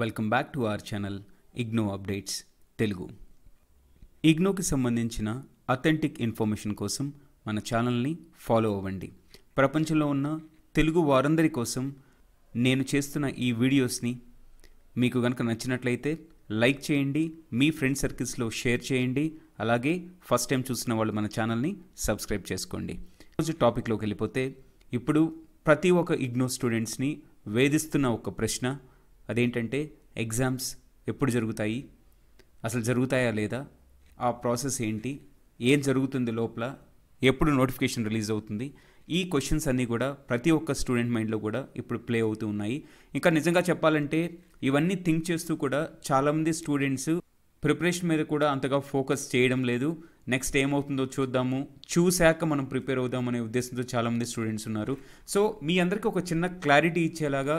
welcome back to our channel IGNOU updates Telugu ఇగ్నోకి సంబంధించిన authentic information కోసం మన ఛానల్ని ఫాలో అవ్వండి ప్రపంచంలో ఉన్న తెలుగు వారందరి కోసం నేను చేస్తున్న ఈ వీడియోస్ని మీకు కనుక నచ్చినట్లయితే లైక్ చేయండి మీ ఫ్రెండ్ సర్కిల్స్లో షేర్ చేయండి అలాగే ఫస్ట్ టైం చూసిన వాళ్ళు మన ఛానల్ని సబ్స్క్రైబ్ చేసుకోండి రోజు టాపిక్లోకి వెళ్ళిపోతే ఇప్పుడు ప్రతి ఒక్క ఇగ్నో స్టూడెంట్స్ని వేధిస్తున్న ఒక ప్రశ్న అదేంటంటే ఎగ్జామ్స్ ఎప్పుడు జరుగుతాయి అసలు జరుగుతాయా లేదా ఆ ప్రాసెస్ ఏంటి ఏం జరుగుతుంది లోపల ఎప్పుడు నోటిఫికేషన్ రిలీజ్ అవుతుంది ఈ క్వశ్చన్స్ అన్నీ కూడా ప్రతి ఒక్క స్టూడెంట్ మైండ్లో కూడా ఇప్పుడు ప్లే అవుతూ ఉన్నాయి ఇంకా నిజంగా చెప్పాలంటే ఇవన్నీ థింక్ చేస్తూ కూడా చాలామంది స్టూడెంట్స్ ప్రిపరేషన్ మీద కూడా అంతగా ఫోకస్ చేయడం లేదు నెక్స్ట్ ఏమవుతుందో చూద్దాము చూశాక మనం ప్రిపేర్ అవుదాం అనే ఉద్దేశంతో చాలామంది స్టూడెంట్స్ ఉన్నారు సో మీ అందరికీ ఒక చిన్న క్లారిటీ ఇచ్చేలాగా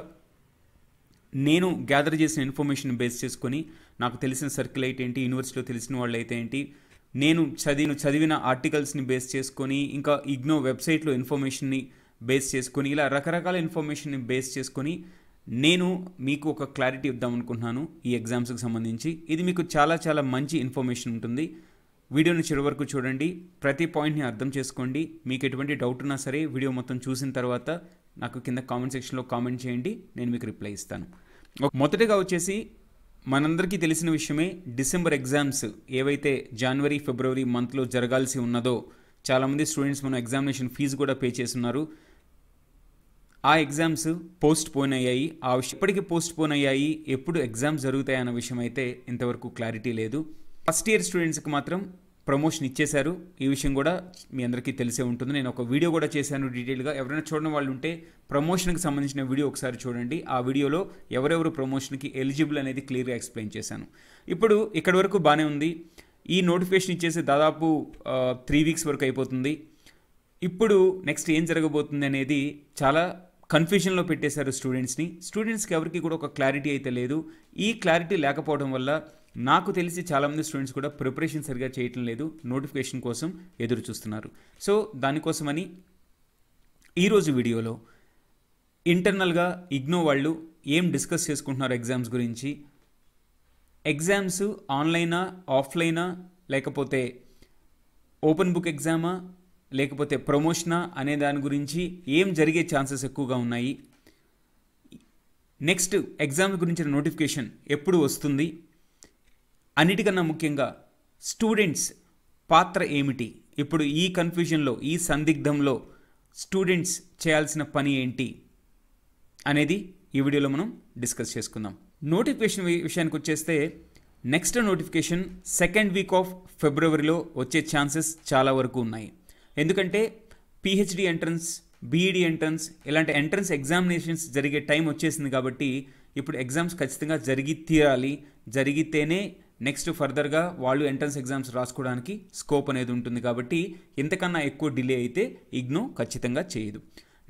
నేను గ్యాదర్ చేసిన ఇన్ఫర్మేషన్ బేస్ చేసుకొని నాకు తెలిసిన సర్కిల్ అయితే ఏంటి యూనివర్సిటీలో తెలిసిన వాళ్ళు అయితే ఏంటి నేను చదివిన చదివిన ఆర్టికల్స్ని బేస్ చేసుకొని ఇంకా ఇగ్నో వెబ్సైట్లో ఇన్ఫర్మేషన్ని బేస్ చేసుకొని ఇలా రకరకాల ఇన్ఫర్మేషన్ని బేస్ చేసుకొని నేను మీకు ఒక క్లారిటీ ఇద్దాం అనుకుంటున్నాను ఈ ఎగ్జామ్స్కి సంబంధించి ఇది మీకు చాలా చాలా మంచి ఇన్ఫర్మేషన్ ఉంటుంది వీడియోని చివరి వరకు చూడండి ప్రతి పాయింట్ని అర్థం చేసుకోండి మీకు ఎటువంటి డౌట్ ఉన్నా సరే వీడియో మొత్తం చూసిన తర్వాత నాకు కింద కామెంట్ సెక్షన్లో కామెంట్ చేయండి నేను మీకు రిప్లై ఇస్తాను మొదటిగా వచ్చేసి మనందరికీ తెలిసిన విషయమే డిసెంబర్ ఎగ్జామ్స్ ఏవైతే జనవరి ఫిబ్రవరి మంత్లో జరగాల్సి ఉన్నదో చాలామంది స్టూడెంట్స్ మనం ఎగ్జామినేషన్ ఫీజు కూడా పే చేస్తున్నారు ఆ ఎగ్జామ్స్ పోస్ట్ పోన్ అయ్యాయి ఆ ఎప్పటికీ పోస్ట్ పోన్ అయ్యాయి ఎప్పుడు ఎగ్జామ్స్ జరుగుతాయి అన్న విషయం అయితే ఇంతవరకు క్లారిటీ లేదు ఫస్ట్ ఇయర్ స్టూడెంట్స్కి మాత్రం ప్రమోషన్ ఇచ్చేశారు ఈ విషయం కూడా మీ అందరికీ తెలిసే ఉంటుంది నేను ఒక వీడియో కూడా చేశాను డీటెయిల్గా ఎవరైనా చూడని వాళ్ళు ఉంటే ప్రమోషన్కి సంబంధించిన వీడియో ఒకసారి చూడండి ఆ వీడియోలో ఎవరెవరు ప్రమోషన్కి ఎలిజిబుల్ అనేది క్లియర్గా ఎక్స్ప్లెయిన్ చేశాను ఇప్పుడు ఇక్కడి వరకు బాగానే ఉంది ఈ నోటిఫికేషన్ ఇచ్చేసి దాదాపు త్రీ వీక్స్ వరకు అయిపోతుంది ఇప్పుడు నెక్స్ట్ ఏం జరగబోతుంది అనేది చాలా కన్ఫ్యూజన్లో పెట్టేశారు స్టూడెంట్స్ని స్టూడెంట్స్కి ఎవరికి కూడా ఒక క్లారిటీ అయితే లేదు ఈ క్లారిటీ లేకపోవడం వల్ల నాకు తెలిసి చాలామంది స్టూడెంట్స్ కూడా ప్రిపరేషన్ సరిగా చేయటం లేదు నోటిఫికేషన్ కోసం ఎదురు చూస్తున్నారు సో దానికోసమని ఈరోజు వీడియోలో ఇంటర్నల్గా ఇగ్నో వాళ్ళు ఏం డిస్కస్ చేసుకుంటున్నారు ఎగ్జామ్స్ గురించి ఎగ్జామ్స్ ఆన్లైనా ఆఫ్లైనా లేకపోతే ఓపెన్ బుక్ ఎగ్జామా లేకపోతే ప్రమోషనా అనే దాని గురించి ఏం జరిగే ఛాన్సెస్ ఎక్కువగా ఉన్నాయి నెక్స్ట్ ఎగ్జామ్ గురించిన నోటిఫికేషన్ ఎప్పుడు వస్తుంది అన్నిటికన్నా ముఖ్యంగా స్టూడెంట్స్ పాత్ర ఏమిటి ఇప్పుడు ఈ కన్ఫ్యూజన్లో ఈ సందిగ్ధంలో స్టూడెంట్స్ చేయాల్సిన పని ఏంటి అనేది ఈ వీడియోలో మనం డిస్కస్ చేసుకుందాం నోటిఫికేషన్ విషయానికి వచ్చేస్తే next notification second week of ఫిబ్రవరిలో వచ్చే ఛాన్సెస్ చాలా వరకు ఉన్నాయి ఎందుకంటే పిహెచ్డి ఎంట్రన్స్ బీఈడి ఎంట్రన్స్ ఇలాంటి ఎంట్రన్స్ ఎగ్జామినేషన్స్ జరిగే టైం వచ్చేసింది కాబట్టి ఇప్పుడు ఎగ్జామ్స్ ఖచ్చితంగా జరిగి తీరాలి జరిగితేనే నెక్స్ట్ ఫర్దర్గా వాళ్ళు ఎంట్రన్స్ ఎగ్జామ్స్ రాసుకోవడానికి స్కోప్ అనేది ఉంటుంది కాబట్టి ఇంతకన్నా ఎక్కువ డిలే అయితే ఇగ్నో ఖచ్చితంగా చేయదు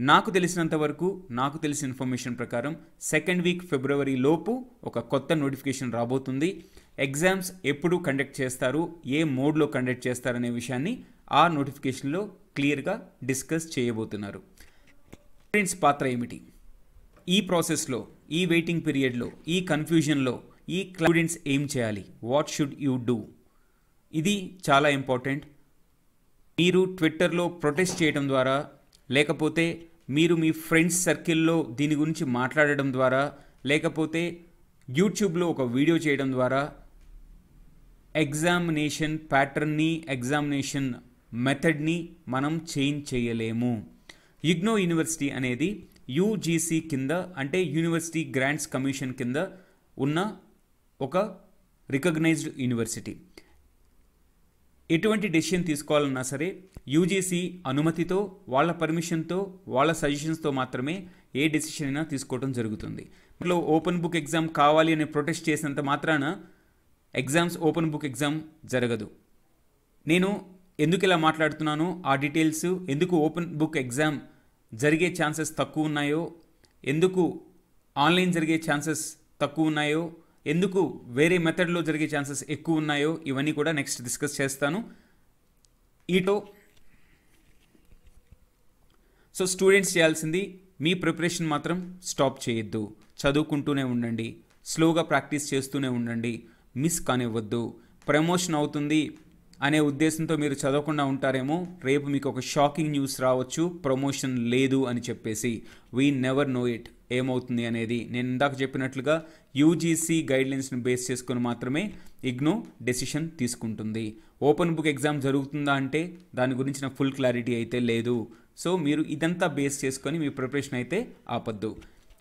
నాకు తెలిసినంత వరకు నాకు తెలిసిన ఇన్ఫర్మేషన్ ప్రకారం సెకండ్ వీక్ ఫిబ్రవరి లోపు ఒక కొత్త నోటిఫికేషన్ రాబోతుంది ఎగ్జామ్స్ ఎప్పుడు కండక్ట్ చేస్తారు ఏ మోడ్లో కండక్ట్ చేస్తారనే విషయాన్ని ఆ నోటిఫికేషన్లో క్లియర్గా డిస్కస్ చేయబోతున్నారు పేరెంట్స్ పాత్ర ఏమిటి ఈ ప్రాసెస్లో ఈ వెయిటింగ్ పీరియడ్లో ఈ కన్ఫ్యూజన్లో ఈ స్టూడెంట్స్ ఏం చేయాలి వాట్ షుడ్ యూ డూ ఇది చాలా ఇంపార్టెంట్ మీరు ట్విట్టర్లో ప్రొటెస్ట్ చేయడం ద్వారా లేకపోతే మీరు మీ ఫ్రెండ్స్ సర్కిల్లో దీని గురించి మాట్లాడడం ద్వారా లేకపోతే యూట్యూబ్లో ఒక వీడియో చేయడం ద్వారా ఎగ్జామినేషన్ ప్యాటర్న్ని ఎగ్జామినేషన్ మెథడ్ని మనం చేంజ్ చేయలేము ఇగ్నో యూనివర్సిటీ అనేది యూజీసీ కింద అంటే యూనివర్సిటీ గ్రాంట్స్ కమిషన్ కింద ఉన్న ఒక రికగ్నైజ్డ్ యూనివర్సిటీ ఎటువంటి డెసిషన్ తీసుకోవాలన్నా సరే యూజీసీ అనుమతితో వాళ్ళ పర్మిషన్తో వాళ్ళ సజెషన్స్తో మాత్రమే ఏ డెసిషన్ అయినా తీసుకోవడం జరుగుతుంది ఇంట్లో ఓపెన్ బుక్ ఎగ్జామ్ కావాలి అని ప్రొటెస్ట్ చేసినంత మాత్రాన ఎగ్జామ్స్ ఓపెన్ బుక్ ఎగ్జామ్ జరగదు నేను ఎందుకు ఇలా మాట్లాడుతున్నాను ఆ డీటెయిల్స్ ఎందుకు ఓపెన్ బుక్ ఎగ్జామ్ జరిగే ఛాన్సెస్ తక్కువ ఉన్నాయో ఎందుకు ఆన్లైన్ జరిగే ఛాన్సెస్ తక్కువ ఉన్నాయో ఎందుకు వేరే మెథడ్లో జరిగే ఛాన్సెస్ ఎక్కువ ఉన్నాయో ఇవన్నీ కూడా నెక్స్ట్ డిస్కస్ చేస్తాను ఈటో సో స్టూడెంట్స్ చేయాల్సింది మీ ప్రిపరేషన్ మాత్రం స్టాప్ చేయొద్దు చదువుకుంటూనే ఉండండి స్లోగా ప్రాక్టీస్ చేస్తూనే ఉండండి మిస్ కానివ్వద్దు ప్రమోషన్ అవుతుంది అనే ఉద్దేశంతో మీరు చదవకుండా ఉంటారేమో రేపు మీకు ఒక షాకింగ్ న్యూస్ రావచ్చు ప్రమోషన్ లేదు అని చెప్పేసి వీ నెవర్ నో ఇట్ ఏమవుతుంది అనేది నేను ఇందాక చెప్పినట్లుగా యూజీసీ గైడ్లైన్స్ని బేస్ చేసుకొని మాత్రమే ఇగ్నో డెసిషన్ తీసుకుంటుంది ఓపెన్ బుక్ ఎగ్జామ్ జరుగుతుందా అంటే దాని గురించిన ఫుల్ క్లారిటీ అయితే లేదు సో మీరు ఇదంతా బేస్ చేసుకొని మీ ప్రిపరేషన్ అయితే ఆపద్దు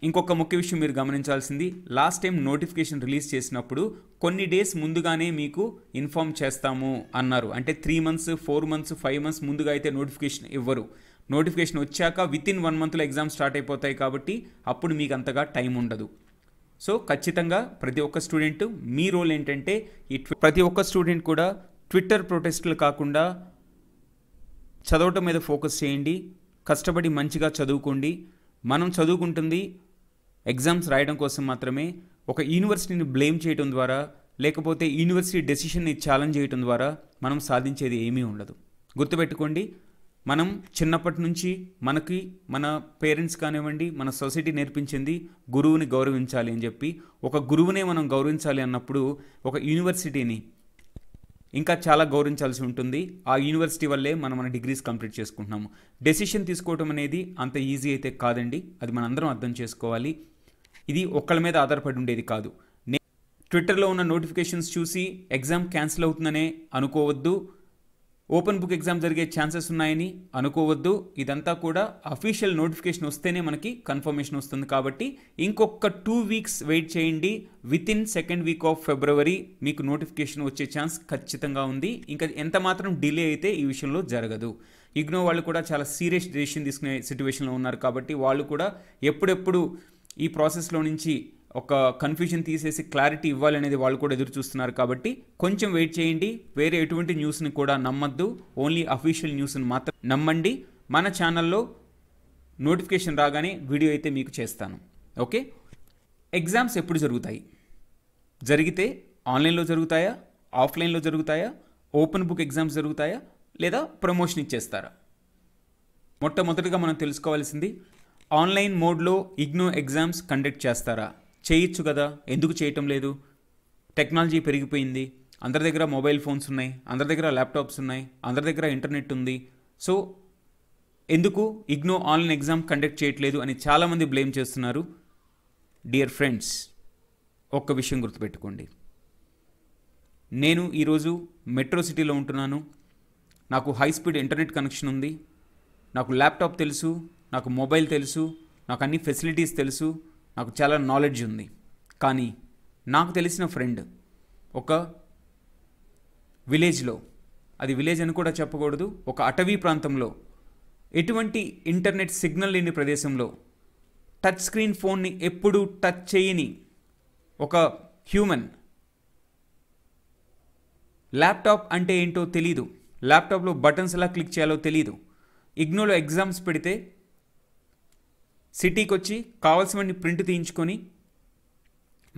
ఇంకొక ముఖ్య విషయం మీరు గమనించాల్సింది లాస్ట్ టైం నోటిఫికేషన్ రిలీజ్ చేసినప్పుడు కొన్ని డేస్ ముందుగానే మీకు ఇన్ఫామ్ చేస్తాము అన్నారు అంటే three months four months five months ముందుగా అయితే నోటిఫికేషన్ ఇవ్వరు నోటిఫికేషన్ వచ్చాక విత్ ఇన్ వన్ మంత్లో ఎగ్జామ్స్ స్టార్ట్ అయిపోతాయి కాబట్టి అప్పుడు మీకు అంతగా టైం ఉండదు సో ఖచ్చితంగా ప్రతి ఒక్క స్టూడెంట్ మీ రోల్ ఏంటంటే ఈ ప్రతి ఒక్క స్టూడెంట్ కూడా ట్విట్టర్ ప్రొటెస్ట్లు కాకుండా చదవటం మీద ఫోకస్ చేయండి కష్టపడి మంచిగా చదువుకోండి మనం చదువుకుంటుంది ఎగ్జామ్స్ రాయడం కోసం మాత్రమే ఒక యూనివర్సిటీని బ్లేమ్ చేయడం ద్వారా లేకపోతే యూనివర్సిటీ డెసిషన్ని ఛాలెంజ్ చేయడం ద్వారా మనం సాధించేది ఏమీ ఉండదు గుర్తుపెట్టుకోండి మనం చిన్నప్పటి నుంచి మనకి మన పేరెంట్స్ కానివ్వండి మన సొసైటీ నేర్పించింది గురువుని గౌరవించాలి అని చెప్పి ఒక గురువునే మనం గౌరవించాలి అన్నప్పుడు ఒక యూనివర్సిటీని ఇంకా చాలా గౌరవించాల్సి ఉంటుంది ఆ యూనివర్సిటీ వల్లే మనం మన డిగ్రీస్ కంప్లీట్ చేసుకుంటున్నాము డెసిషన్ తీసుకోవడం అనేది అంత ఈజీ అయితే కాదండి అది మనందరం అర్థం చేసుకోవాలి ఇది ఒక్కళ్ళ మీద ఆధారపడి ఉండేది కాదు నే ట్విట్టర్లో ఉన్న నోటిఫికేషన్స్ చూసి ఎగ్జామ్ క్యాన్సిల్ అవుతుందనే అనుకోవద్దు ఓపెన్ బుక్ ఎగ్జామ్ జరిగే ఛాన్సెస్ ఉన్నాయని అనుకోవద్దు ఇదంతా కూడా అఫీషియల్ నోటిఫికేషన్ వస్తేనే మనకి కన్ఫర్మేషన్ వస్తుంది కాబట్టి ఇంకొక టూ వీక్స్ వెయిట్ చేయండి within second week of February మీకు నోటిఫికేషన్ వచ్చే ఛాన్స్ ఖచ్చితంగా ఉంది ఇంకా ఎంత మాత్రం డిలే అయితే ఈ విషయంలో జరగదు ఇగ్నో వాళ్ళు కూడా చాలా సీరియస్ డెసిషన్ తీసుకునే సిచ్యువేషన్లో ఉన్నారు కాబట్టి వాళ్ళు కూడా ఎప్పుడెప్పుడు ఈ ప్రాసెస్లో నుంచి ఒక కన్ఫ్యూజన్ తీసేసి క్లారిటీ ఇవ్వాలనేది వాళ్ళు కూడా ఎదురు చూస్తున్నారు కాబట్టి కొంచెం వెయిట్ చేయండి వేరే ఎటువంటి న్యూస్ని కూడా నమ్మద్దు ఓన్లీ అఫీషియల్ న్యూస్ని మాత్రం నమ్మండి మన ఛానల్లో నోటిఫికేషన్ రాగానే వీడియో అయితే మీకు చేస్తాను ఓకే ఎగ్జామ్స్ ఎప్పుడు జరుగుతాయి జరిగితే ఆన్లైన్లో జరుగుతాయా ఆఫ్లైన్లో జరుగుతాయా ఓపెన్ బుక్ ఎగ్జామ్స్ జరుగుతాయా లేదా ప్రమోషన్ ఇచ్చేస్తారా మొట్టమొదటిగా మనం తెలుసుకోవాల్సింది ఆన్లైన్ మోడ్లో ఇగ్నో ఎగ్జామ్స్ కండక్ట్ చేస్తారా చేయొచ్చు కదా ఎందుకు చేయటం లేదు టెక్నాలజీ పెరిగిపోయింది అందరి దగ్గర మొబైల్ ఫోన్స్ ఉన్నాయి అందరి దగ్గర ల్యాప్టాప్స్ ఉన్నాయి అందరి దగ్గర ఇంటర్నెట్ ఉంది సో ఎందుకు ఇగ్నో ఆన్లైన్ ఎగ్జామ్ కండక్ట్ చేయట్లేదు అని చాలామంది బ్లేమ్ చేస్తున్నారు డియర్ ఫ్రెండ్స్ ఒక్క విషయం గుర్తుపెట్టుకోండి నేను ఈరోజు మెట్రో సిటీలో ఉంటున్నాను నాకు హై స్పీడ్ ఇంటర్నెట్ కనెక్షన్ ఉంది నాకు ల్యాప్టాప్ తెలుసు నాకు మొబైల్ తెలుసు నాకు అన్ని ఫెసిలిటీస్ తెలుసు నాకు చాలా నాలెడ్జ్ ఉంది కానీ నాకు తెలిసిన ఫ్రెండ్ ఒక విలేజ్లో అది విలేజ్ అని కూడా చెప్పకూడదు ఒక అటవీ ప్రాంతంలో ఎటువంటి ఇంటర్నెట్ సిగ్నల్ లేని ప్రదేశంలో టచ్ స్క్రీన్ ఫోన్ని ఎప్పుడూ టచ్ చేయని ఒక హ్యూమన్ ల్యాప్టాప్ అంటే ఏంటో తెలీదు ల్యాప్టాప్లో బటన్స్ ఎలా క్లిక్ చేయాలో తెలీదు ఇగ్నోలో ఎగ్జామ్స్ పెడితే సిటీకి వచ్చి కావాల్సినవన్నీ ప్రింట్ తీయించుకొని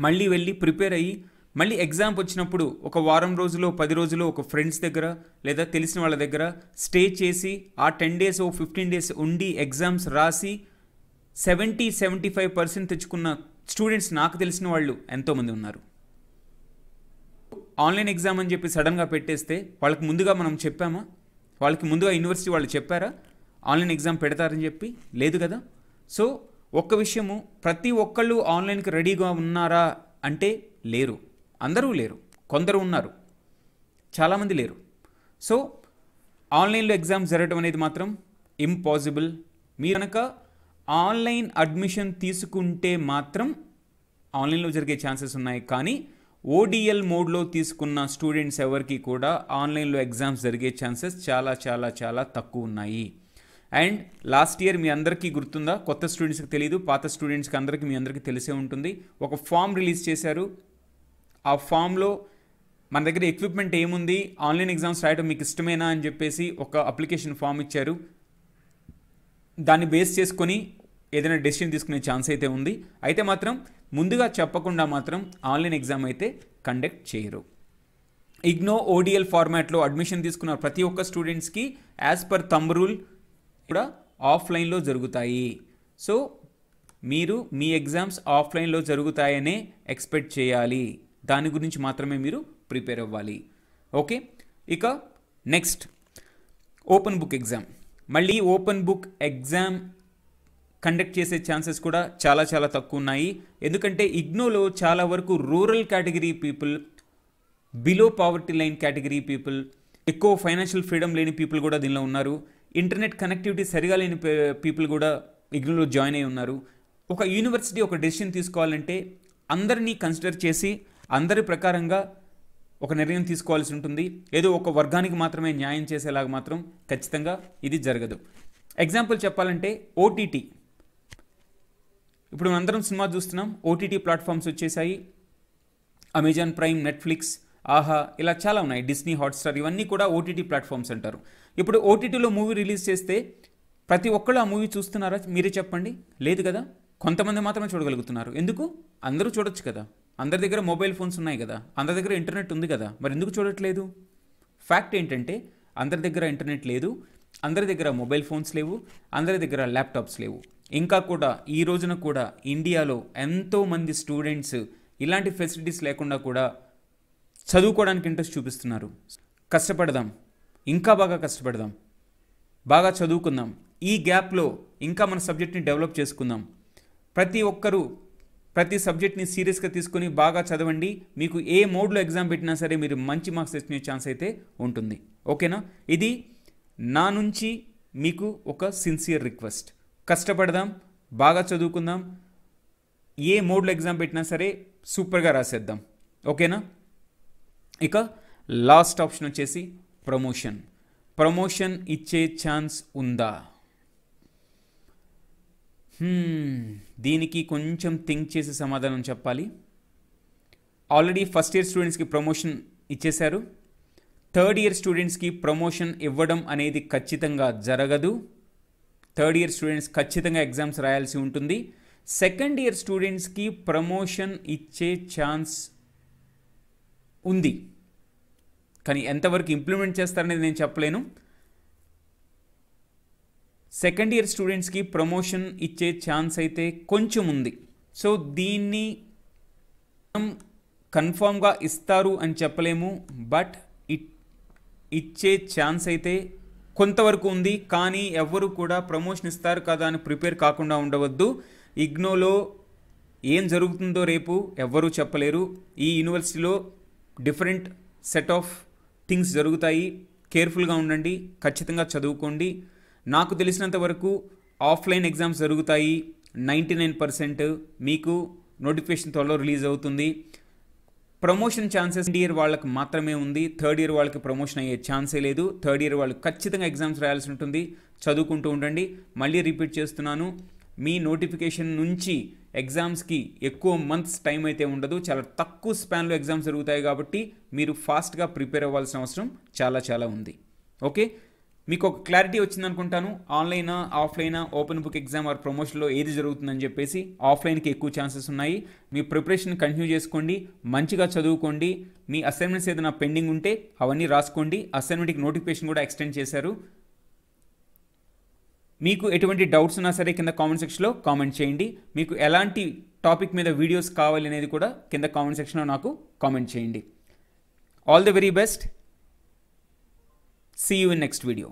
మళ్ళీ వెళ్ళి ప్రిపేర్ అయ్యి మళ్ళీ ఎగ్జామ్ వచ్చినప్పుడు ఒక వారం రోజులో పది రోజులు ఒక ఫ్రెండ్స్ దగ్గర లేదా తెలిసిన వాళ్ళ దగ్గర స్టే చేసి ఆ టెన్ డేస్ ఓ ఫిఫ్టీన్ డేస్ ఉండి ఎగ్జామ్స్ రాసి సెవెంటీ సెవెంటీ ఫైవ్ పర్సెంట్ తెచ్చుకున్న స్టూడెంట్స్ నాకు తెలిసిన వాళ్ళు ఎంతోమంది ఉన్నారు ఆన్లైన్ ఎగ్జామ్ అని చెప్పి సడన్గా పెట్టేస్తే వాళ్ళకి ముందుగా మనం చెప్పామా వాళ్ళకి ముందుగా యూనివర్సిటీ వాళ్ళు చెప్పారా ఆన్లైన్ ఎగ్జామ్ పెడతారని చెప్పి లేదు కదా సో ఒక్క విషయము ప్రతి ఒక్కళ్ళు ఆన్లైన్కి రెడీగా ఉన్నారా అంటే లేరు అందరూ లేరు కొందరు ఉన్నారు చాలామంది లేరు సో ఆన్లైన్లో ఎగ్జామ్ జరగడం అనేది మాత్రం ఇంపాసిబుల్ మీరు కనుక ఆన్లైన్ అడ్మిషన్ తీసుకుంటే మాత్రం ఆన్లైన్లో జరిగే ఛాన్సెస్ ఉన్నాయి కానీ ఓడిఎల్ మోడ్లో తీసుకున్న స్టూడెంట్స్ ఎవరికి కూడా ఆన్లైన్లో ఎగ్జామ్స్ జరిగే ఛాన్సెస్ చాలా చాలా చాలా తక్కువ ఉన్నాయి అండ్ లాస్ట్ ఇయర్ మీ అందరికీ గుర్తుందా కొత్త స్టూడెంట్స్కి తెలియదు పాత స్టూడెంట్స్కి అందరికీ మీ అందరికీ తెలిసే ఉంటుంది ఒక ఫామ్ రిలీజ్ చేశారు ఆ ఫామ్లో మన దగ్గర ఎక్విప్మెంట్ ఏముంది ఆన్లైన్ ఎగ్జామ్స్ రాయడం మీకు ఇష్టమేనా అని చెప్పేసి ఒక అప్లికేషన్ ఫామ్ ఇచ్చారు దాన్ని బేస్ చేసుకొని ఏదైనా డెసిషన్ తీసుకునే ఛాన్స్ అయితే ఉంది అయితే మాత్రం ముందుగా చెప్పకుండా మాత్రం ఆన్లైన్ ఎగ్జామ్ అయితే కండక్ట్ చేయరు ఇగ్నో ఓడిఎల్ ఫార్మాట్లో అడ్మిషన్ తీసుకున్న ప్రతి ఒక్క స్టూడెంట్స్కి యాజ్ పర్ తమ్ రూల్ కూడా ఆఫ్లైన్లో జరుగుతాయి సో మీరు మీ ఎగ్జామ్స్ ఆఫ్లైన్లో జరుగుతాయనే ఎక్స్పెక్ట్ చేయాలి దాని గురించి మాత్రమే మీరు ప్రిపేర్ అవ్వాలి ఓకే ఇక నెక్స్ట్ ఓపెన్ బుక్ ఎగ్జామ్ మళ్ళీ ఓపెన్ బుక్ ఎగ్జామ్ కండక్ట్ చేసే ఛాన్సెస్ కూడా చాలా చాలా తక్కువ ఉన్నాయి ఎందుకంటే ఇగ్నోలో చాలా వరకు rural category people below poverty line category people ఎక్కువ ఫైనాన్షియల్ ఫ్రీడమ్ లేని పీపుల్ కూడా దీనిలో ఉన్నారు ఇంటర్నెట్ కనెక్టివిటీ సరిగా లేని పీపుల్ కూడా ఇగ్నోలో జాయిన్ అయి ఉన్నారు ఒక యూనివర్సిటీ ఒక డెసిషన్ తీసుకోవాలంటే అందరినీ కన్సిడర్ చేసి అందరి ప్రకారంగా ఒక నిర్ణయం తీసుకోవాల్సి ఉంటుంది ఏదో ఒక వర్గానికి మాత్రమే న్యాయం చేసేలాగా మాత్రం ఖచ్చితంగా ఇది జరగదు ఎగ్జాంపుల్ చెప్పాలంటే ఓటీటీ ఇప్పుడు మనందరం సినిమా చూస్తున్నాం ఓటీటీ ప్లాట్ఫామ్స్ వచ్చేసాయి అమెజాన్ ప్రైమ్ నెట్ఫ్లిక్స్ ఆహా ఇలా చాలా ఉన్నాయి డిస్నీ హాట్స్టార్ ఇవన్నీ కూడా ఓటీటీ ప్లాట్ఫామ్స్ అంటారు ఇప్పుడు ఓటీటీలో మూవీ రిలీజ్ చేస్తే ప్రతి ఒక్కళ్ళు ఆ మూవీ చూస్తున్నారా మీరే చెప్పండి లేదు కదా కొంతమంది మాత్రమే చూడగలుగుతున్నారు ఎందుకు అందరూ చూడొచ్చు కదా అందరి దగ్గర మొబైల్ ఫోన్స్ ఉన్నాయి కదా అందరి దగ్గర ఇంటర్నెట్ ఉంది కదా మరి ఎందుకు చూడట్లేదు ఫ్యాక్ట్ ఏంటంటే అందరి దగ్గర ఇంటర్నెట్ లేదు అందరి దగ్గర మొబైల్ ఫోన్స్ లేవు అందరి దగ్గర ల్యాప్టాప్స్ లేవు ఇంకా కూడా ఈ రోజున కూడా ఇండియాలో ఎంతోమంది స్టూడెంట్స్ ఇలాంటి ఫెసిలిటీస్ లేకుండా కూడా చదువుకోవడానికి ఇంట్రెస్ట్ చూపిస్తున్నారు కష్టపడదాం ఇంకా బాగా కష్టపడదాం బాగా చదువుకుందాం ఈ గ్యాప్లో ఇంకా మన సబ్జెక్ట్ని డెవలప్ చేసుకుందాం ప్రతి ఒక్కరూ ప్రతి సబ్జెక్ట్ని సీరియస్గా తీసుకొని బాగా చదవండి మీకు ఏ మోడ్లో ఎగ్జామ్ పెట్టినా సరే మీరు మంచి మార్క్స్ తెచ్చుకునే ఛాన్స్ అయితే ఉంటుంది ఓకేనా ఇది నా నుంచి మీకు ఒక సిన్సియర్ రిక్వెస్ట్ కష్టపడదాం బాగా చదువుకుందాం ఏ మోడ్లో ఎగ్జామ్ పెట్టినా సరే సూపర్గా రాసేద్దాం ఓకేనా ఇక లాస్ట్ ఆప్షన్ వచ్చేసి ప్రమోషన్ ప్రమోషన్ ఇచ్చే ఛాన్స్ ఉందా దీనికి కొంచెం థింక్ చేసి సమాధానం చెప్పాలి ఆల్రెడీ ఫస్ట్ ఇయర్ స్టూడెంట్స్కి ప్రమోషన్ ఇచ్చేశారు థర్డ్ ఇయర్ స్టూడెంట్స్కి ప్రమోషన్ ఇవ్వడం అనేది ఖచ్చితంగా జరగదు థర్డ్ ఇయర్ స్టూడెంట్స్ ఖచ్చితంగా ఎగ్జామ్స్ రాయాల్సి ఉంటుంది సెకండ్ ఇయర్ స్టూడెంట్స్కి ప్రమోషన్ ఇచ్చే ఛాన్స్ ఉంది కానీ ఎంతవరకు ఇంప్లిమెంట్ చేస్తారనేది నేను చెప్పలేను సెకండ్ ఇయర్ స్టూడెంట్స్కి ప్రమోషన్ ఇచ్చే ఛాన్స్ అయితే కొంచెం ఉంది సో దీన్ని కన్ఫామ్గా ఇస్తారు అని చెప్పలేము బట్ ఇచ్చే ఛాన్స్ అయితే కొంతవరకు ఉంది కానీ ఎవరు కూడా ప్రమోషన్ ఇస్తారు కదా అని ప్రిపేర్ కాకుండా ఉండవద్దు ఇగ్నోలో ఏం జరుగుతుందో రేపు ఎవ్వరూ చెప్పలేరు ఈ యూనివర్సిటీలో డిఫరెంట్ సెట్ ఆఫ్ థింగ్స్ జరుగుతాయి కేర్ఫుల్గా ఉండండి ఖచ్చితంగా చదువుకోండి నాకు తెలిసినంత వరకు ఆఫ్లైన్ ఎగ్జామ్స్ జరుగుతాయి నైంటీ నైన్ పర్సెంట్ మీకు నోటిఫికేషన్ త్వరలో రిలీజ్ అవుతుంది ప్రమోషన్ ఛాన్సెస్ ఇయర్ వాళ్ళకి మాత్రమే ఉంది థర్డ్ ఇయర్ వాళ్ళకి ప్రమోషన్ అయ్యే ఛాన్సే లేదు థర్డ్ ఇయర్ వాళ్ళు ఖచ్చితంగా ఎగ్జామ్స్ రాయాల్సి ఉంటుంది చదువుకుంటూ ఉండండి మళ్ళీ రిపీట్ చేస్తున్నాను మీ నోటిఫికేషన్ నుంచి ఎగ్జామ్స్కి ఎక్కువ మంత్స్ టైం అయితే ఉండదు చాలా తక్కువ స్పాన్లో ఎగ్జామ్స్ జరుగుతాయి కాబట్టి మీరు ఫాస్ట్గా ప్రిపేర్ అవ్వాల్సిన అవసరం చాలా చాలా ఉంది ఓకే మీకు ఒక క్లారిటీ వచ్చిందనుకుంటాను ఆన్లైనా ఆఫ్లైనా ఓపెన్ బుక్ ఎగ్జామ్ ఆర్ ప్రమోషన్లో ఏది జరుగుతుందని చెప్పేసి ఆఫ్లైన్కి ఎక్కువ ఛాన్సెస్ ఉన్నాయి మీ ప్రిపరేషన్ కంటిన్యూ చేసుకోండి మంచిగా చదువుకోండి మీ అసైన్మెంట్స్ ఏదైనా పెండింగ్ ఉంటే అవన్నీ రాసుకోండి అసైన్మెంట్కి నోటిఫికేషన్ కూడా ఎక్స్టెండ్ చేశారు మీకు ఎటువంటి డౌట్స్ ఉన్నా సరే కింద కామెంట్ సెక్షన్లో కామెంట్ చేయండి మీకు ఎలాంటి టాపిక్ మీద వీడియోస్ కావాలి అనేది కూడా కింద కామెంట్ సెక్షన్లో నాకు కామెంట్ చేయండి all the very best see you in next video